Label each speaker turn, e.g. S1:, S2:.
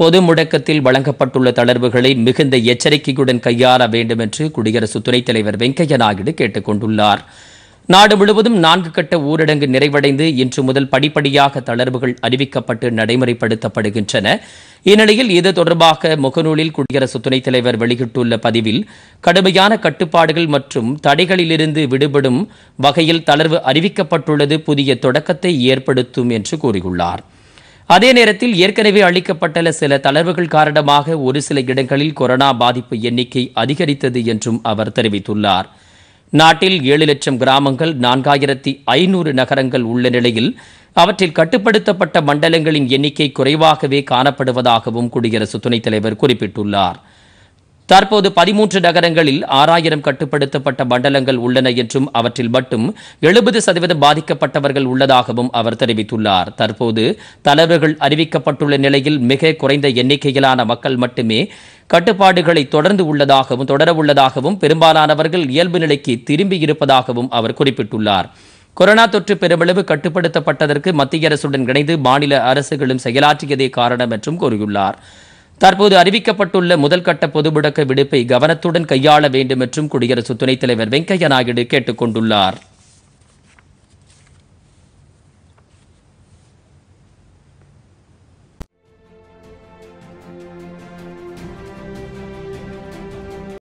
S1: பொது முடக்கத்தில் வழங்கப்பட்டுள்ள தளர்வுகளை மிகுந்த எச்சரிக்கையுடன் கையாள வேண்டும் என்று குடியரசு துணைத் தலைவர் வெங்கையா நாயுடு கேட்டுக் கொண்டுள்ளார் நாடு முழுவதும் நான்கு கட்ட ஊரடங்கு நிறைவடைந்து இன்று முதல் படிப்படியாக தளர்வுகள் அறிவிக்கப்பட்டு நடைமுறைப்படுத்தப்படுகின்றன இந்நிலையில் இது தொடர்பாக முகநூலில் குடியரசு துணைத் தலைவர் வெளியிட்டுள்ள பதிவில் கடுமையான கட்டுப்பாடுகள் மற்றும் தடைகளிலிருந்து விடுபடும் வகையில் தளர்வு அறிவிக்கப்பட்டுள்ளது புதிய தொடக்கத்தை ஏற்படுத்தும் என்று கூறியுள்ளார் அதே நேரத்தில் ஏற்கனவே அளிக்கப்பட்டுள்ள சில தளர்வுகள் காரணமாக ஒரு சில இடங்களில் கொரோனா பாதிப்பு எண்ணிக்கை அதிகரித்தது என்றும் அவர் தெரிவித்துள்ளார் நாட்டில் ஏழு லட்சம் கிராமங்கள் நான்காயிரத்தி ஐநூறு நகரங்கள் உள்ள நிலையில் அவற்றில் கட்டுப்படுத்தப்பட்ட மண்டலங்களின் எண்ணிக்கை குறைவாகவே காணப்படுவதாகவும் குடியரசு துணைத் தலைவர் குறிப்பிட்டுள்ளார் தற்போது பதிமூன்று நகரங்களில் ஆறாயிரம் கட்டுப்படுத்தப்பட்ட மண்டலங்கள் உள்ளன என்றும் அவற்றில் மட்டும் எழுபது சதவீதம் பாதிக்கப்பட்டவர்கள் உள்ளதாகவும் அவர் தெரிவித்துள்ளார் தற்போது தளர்வுகள் அறிவிக்கப்பட்டுள்ள நிலையில் மிக குறைந்த எண்ணிக்கையிலான மக்கள் மட்டுமே கட்டுப்பாடுகளை தொடர்ந்து உள்ளதாகவும் தொடர உள்ளதாகவும் பெரும்பாலானவர்கள் இயல்பு நிலைக்கு திரும்பியிருப்பதாகவும் அவர் குறிப்பிட்டுள்ளார் கொரோனா தொற்று பெருமளவு கட்டுப்படுத்தப்பட்டதற்கு மத்திய அரசுடன் இணைந்து மாநில அரசுகளும் செயலாற்றியதே காரணம் என்றும் கூறியுள்ளார் தற்போது அறிவிக்கப்பட்டுள்ள முதல் கட்ட முடக்க விடுப்பை கவனத்துடன் கையாள வேண்டும் என்றும் குடியரசு துணைத் தலைவர் வெங்கையா நாயுடு கேட்டுக் கொண்டுள்ளார்